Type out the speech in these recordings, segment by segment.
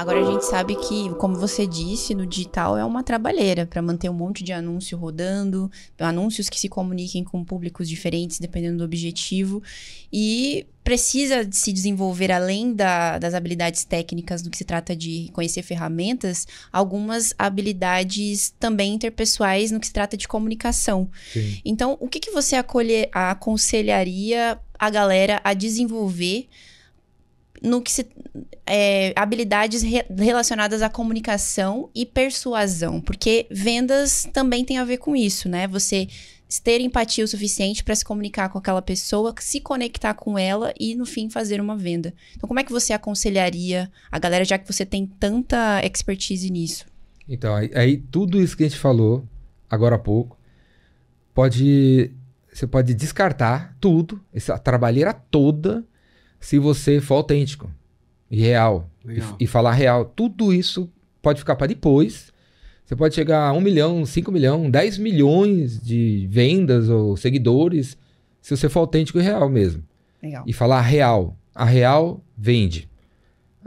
Agora a gente sabe que, como você disse, no digital é uma trabalheira para manter um monte de anúncio rodando, anúncios que se comuniquem com públicos diferentes, dependendo do objetivo. E precisa se desenvolver, além da, das habilidades técnicas no que se trata de conhecer ferramentas, algumas habilidades também interpessoais no que se trata de comunicação. Sim. Então, o que, que você acolher, aconselharia a galera a desenvolver? no que se. É, habilidades re, relacionadas à comunicação e persuasão, porque vendas também tem a ver com isso, né? Você ter empatia o suficiente para se comunicar com aquela pessoa, se conectar com ela e, no fim, fazer uma venda. Então, como é que você aconselharia a galera, já que você tem tanta expertise nisso? Então, aí, aí tudo isso que a gente falou agora há pouco pode. Você pode descartar tudo, essa trabalheira toda, se você for autêntico e real. E, e, falar real. Tudo isso pode ficar para depois. Você pode chegar a 1 milhão, 5 milhões, 10 milhões de vendas ou seguidores se você for autêntico e real mesmo. Legal. E falar real. A real vende.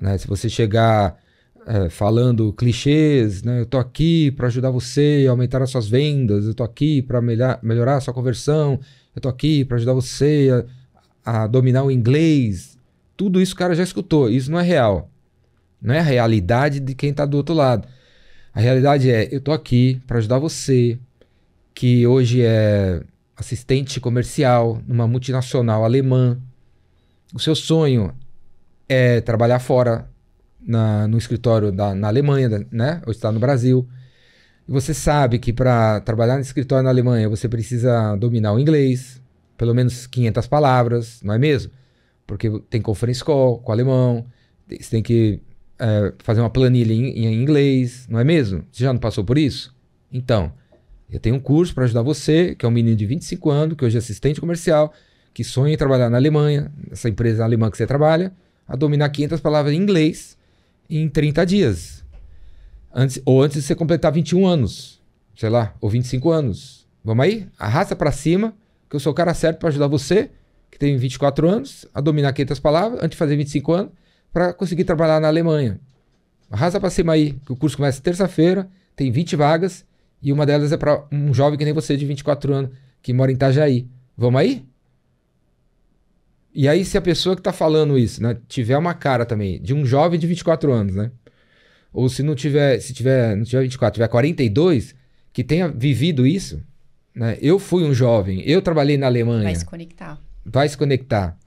Né? Se você chegar é, falando clichês, né? eu tô aqui para ajudar você a aumentar as suas vendas, eu tô aqui para melhorar a sua conversão, eu tô aqui para ajudar você a, a dominar o inglês, tudo isso o cara já escutou. Isso não é real. Não é a realidade de quem está do outro lado. A realidade é: eu tô aqui para ajudar você, que hoje é assistente comercial numa multinacional alemã. O seu sonho é trabalhar fora, na, no escritório da, na Alemanha, né? Ou está no Brasil. E você sabe que para trabalhar no escritório na Alemanha você precisa dominar o inglês, pelo menos 500 palavras, não é mesmo? porque tem conference call com alemão, você tem que é, fazer uma planilha em, em inglês, não é mesmo? Você já não passou por isso? Então, eu tenho um curso para ajudar você, que é um menino de 25 anos, que hoje é assistente comercial, que sonha em trabalhar na Alemanha, nessa empresa alemã que você trabalha, a dominar 500 palavras em inglês em 30 dias. Antes, ou antes de você completar 21 anos, sei lá, ou 25 anos. Vamos aí? Arrasta para cima, que eu sou o cara certo para ajudar você que tem 24 anos, a dominar 500 palavras, antes de fazer 25 anos, para conseguir trabalhar na Alemanha. Arrasa para cima aí, que o curso começa terça-feira, tem 20 vagas, e uma delas é para um jovem que nem você, de 24 anos, que mora em Itajaí. Vamos aí? E aí, se a pessoa que está falando isso, né, tiver uma cara também de um jovem de 24 anos, né? Ou se não tiver, se tiver, não tiver 24, tiver 42, que tenha vivido isso, né? Eu fui um jovem, eu trabalhei na Alemanha. Vai se conectar vai se conectar.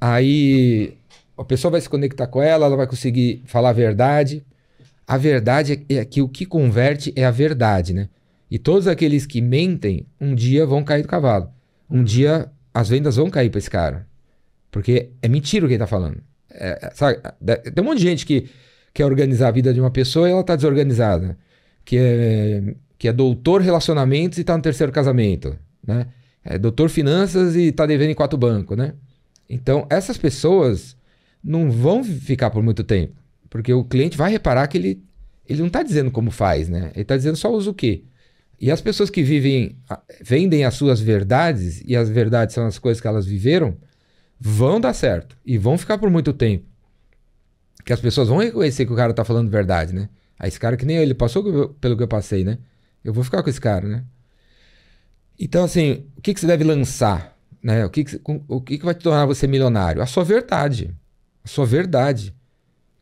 Aí a pessoa vai se conectar com ela, ela vai conseguir falar a verdade. A verdade é, é que o que converte é a verdade, né? E todos aqueles que mentem, um dia vão cair do cavalo. Um uhum. dia as vendas vão cair para esse cara. Porque é mentira o que ele tá falando. É, é sabe, é, tem um monte de gente que quer organizar a vida de uma pessoa e ela tá desorganizada. Que é, que é doutor relacionamentos e tá no terceiro casamento, né? é, doutor finanças e está devendo em quatro bancos, né? Então, essas pessoas não vão ficar por muito tempo, porque o cliente vai reparar que ele, ele não está dizendo como faz, né? Ele está dizendo só usa o quê. E as pessoas que vivem, vendem as suas verdades, e as verdades são as coisas que elas viveram, vão dar certo e vão ficar por muito tempo. Que as pessoas vão reconhecer que o cara está falando verdade, né? Ah, esse cara que nem eu, ele passou pelo que eu passei, né? Eu vou ficar com esse cara, né? Então, assim, o que, que você deve lançar? Né? O, que, que o que, que vai te tornar você milionário? A sua verdade. A sua verdade.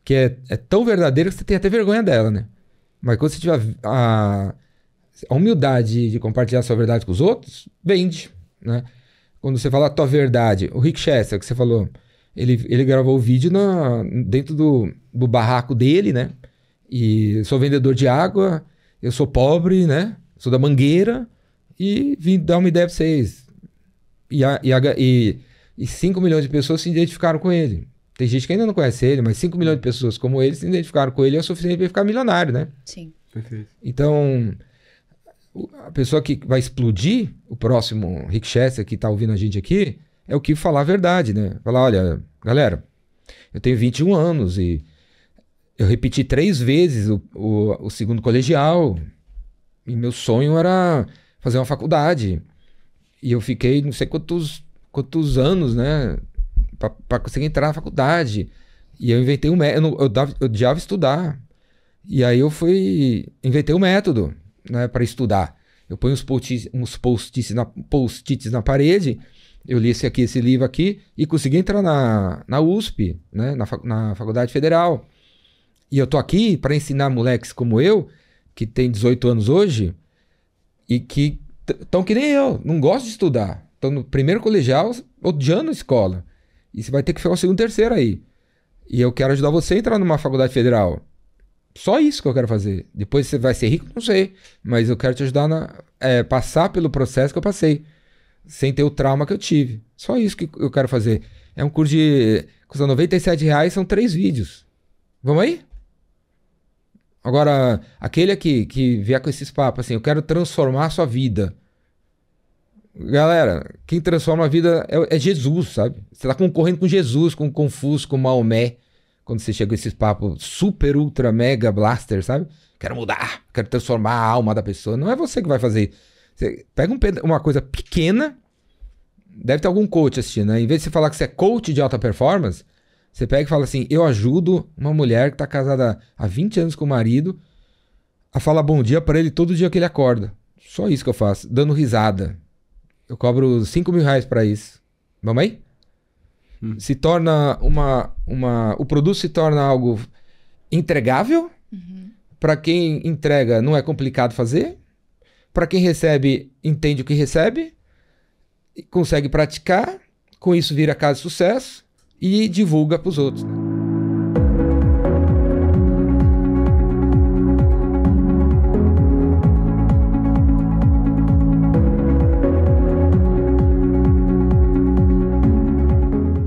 Que é, é tão verdadeira que você tem até vergonha dela, né? Mas quando você tiver a, a humildade de compartilhar a sua verdade com os outros, vende, né? Quando você fala a tua verdade, o Rick Chester, que você falou, ele, ele gravou o vídeo na, dentro do, do barraco dele, né? E sou vendedor de água, eu sou pobre, né? Sou da mangueira, e vim dar uma ideia para vocês. E, a, e, a, e, e 5 milhões de pessoas se identificaram com ele. Tem gente que ainda não conhece ele, mas 5 milhões de pessoas como ele se identificaram com ele é o suficiente para ficar milionário, né? Sim. Perfeito. Então, a pessoa que vai explodir, o próximo Rick Chester que está ouvindo a gente aqui, é o que falar a verdade, né? Falar, olha, galera, eu tenho 21 anos e eu repeti três vezes o, o, o segundo colegial e meu sonho era fazer uma faculdade. E eu fiquei não sei quantos, quantos anos, né? para conseguir entrar na faculdade. E eu inventei um método. Eu, eu, eu odiava estudar. E aí eu fui. Inventei um método né, para estudar. Eu ponho uns post-its post na, post na parede. Eu li esse aqui, esse livro aqui, e consegui entrar na, na USP, né, na, na Faculdade Federal. E eu tô aqui para ensinar moleques como eu, que tem 18 anos hoje, e que estão que nem eu, não gosto de estudar. Estão no primeiro colegial odiando a escola. E você vai ter que ficar o segundo terceiro aí. E eu quero ajudar você a entrar numa faculdade federal. Só isso que eu quero fazer. Depois você vai ser rico, não sei. Mas eu quero te ajudar a é, passar pelo processo que eu passei. Sem ter o trauma que eu tive. Só isso que eu quero fazer. É um curso de. Custa 97 reais, são três vídeos. Vamos aí? Agora, aquele aqui que vier com esses papos assim, eu quero transformar a sua vida. Galera, quem transforma a vida é, é Jesus, sabe? Você tá concorrendo com Jesus, com Confúcio, com Maomé. Quando você chega com esses papos super, ultra, mega blaster, sabe? Quero mudar, quero transformar a alma da pessoa. Não é você que vai fazer. Você pega um, uma coisa pequena, deve ter algum coach assistindo, né? Em vez de você falar que você é coach de alta performance, você pega e fala assim: eu ajudo uma mulher que está casada há 20 anos com o marido a falar bom dia para ele todo dia que ele acorda. Só isso que eu faço, dando risada. Eu cobro 5 mil reais para isso. Vamos Hum. Se torna uma, uma. O produto se torna algo entregável. Uhum. Para quem entrega, não é complicado fazer. Para quem recebe, entende o que recebe. Consegue praticar. Com isso, vira caso de sucesso e divulga para os outros. Né?